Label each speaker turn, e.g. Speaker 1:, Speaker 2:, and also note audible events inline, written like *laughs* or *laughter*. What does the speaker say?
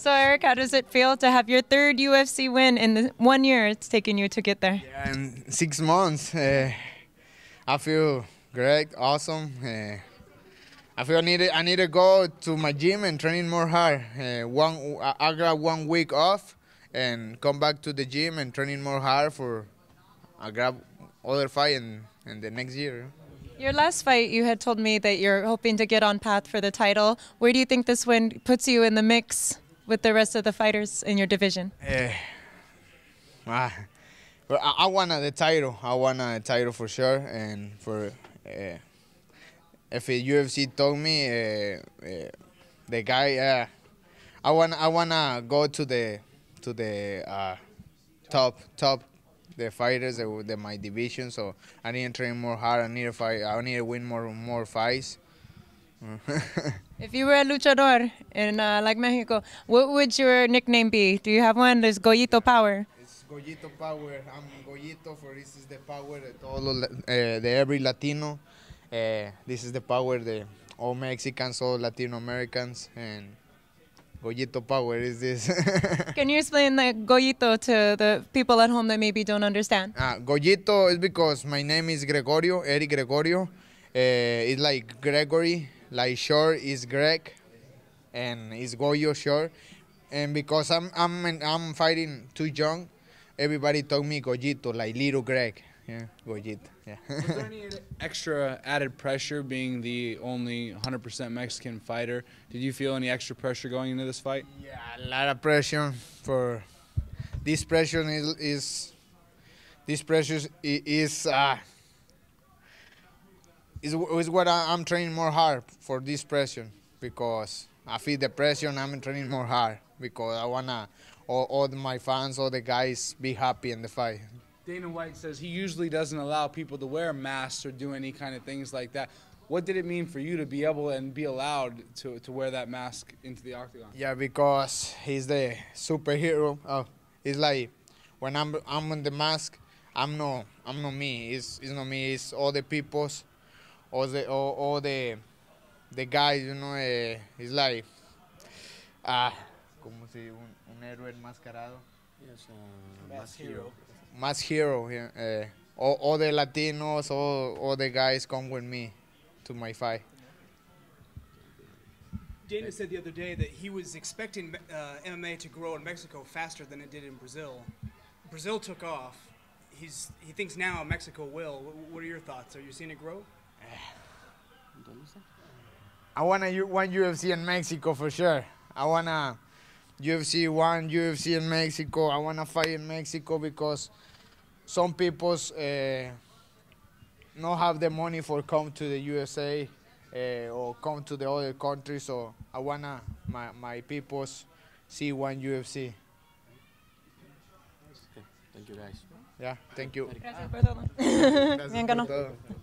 Speaker 1: So, Eric, how does it feel to have your third UFC win in the one year it's taken you to get there?
Speaker 2: Yeah, in six months. Uh, I feel great, awesome. Uh, I feel I need I need to go to my gym and training more hard. Uh, one I grab one week off and come back to the gym and training more hard for I grab other fight in in the next year.
Speaker 1: Your last fight, you had told me that you're hoping to get on path for the title. Where do you think this win puts you in the mix? with the rest of the fighters in your division?
Speaker 2: Yeah. Eh, uh, I, I want the title. I want the title for sure. And for uh, if the UFC told me, uh, the guy, I want I wanna go to the to the uh, top top the fighters that, that my division. So I need to train more hard. I need to fight. I need to win more more fights. *laughs*
Speaker 1: if you were a luchador in uh, like Mexico, what would your nickname be? Do you have one? There's Goyito Power.
Speaker 2: It's Goyito Power. I'm Goyito for this is the power of all uh,
Speaker 1: the every Latino. Uh,
Speaker 2: this is the power the all Mexicans, all Latino Americans, and Goyito Power is this.
Speaker 1: *laughs* Can you explain the Goyito to the people at home that maybe don't understand?
Speaker 2: Uh, Goyito is because my name is Gregorio, Eric Gregorio. Eh, it's like Gregory like Shore is Greg, and is Goyo Shore, and because I'm I'm I'm fighting too young, everybody told me Gojito, like little Greg. Yeah, Gojit. Yeah. Was there *laughs* any extra added pressure being the only 100% Mexican fighter? Did you feel any extra pressure going into this fight? Yeah, a lot of pressure for this pressure is, is this pressure is, is uh, is, is what I, am training more hard for this pressure because I feel the pressure and I'm training more hard because I wanna all, all my fans, all the guys be happy in the fight. Dana White says he usually doesn't allow people to wear masks or do any kind of things like that. What did it mean for you to be able and be allowed to, to wear that mask into the octagon? Yeah, because he's the superhero. Oh, it's like when I'm I'm in the mask, I'm no I'm not me. It's it's not me. It's all the people's all the all, all the the guys, you know, uh, it's like ah, como si un, un héroe enmascarado. Yes, uh, um, mass, hero. Mass hero. Yeah, uh, all, all, the Latinos, all all the guys come with me to my fight. Dana said the other day that he was expecting uh, MMA to grow in Mexico faster than it did in Brazil. Brazil took off. He's, he thinks now Mexico will. What are your thoughts? Are you seeing it grow? I want to one UFC in Mexico for sure. I want a UFC one, UFC in Mexico. I want to fight in Mexico because some people's uh, eh, not have the money for come to the USA uh, eh, or come to the other countries. So I wanna my my people's see one UFC. Thank you guys. Yeah, thank you. Gracias ah. por todo. *laughs* Bien, ganó.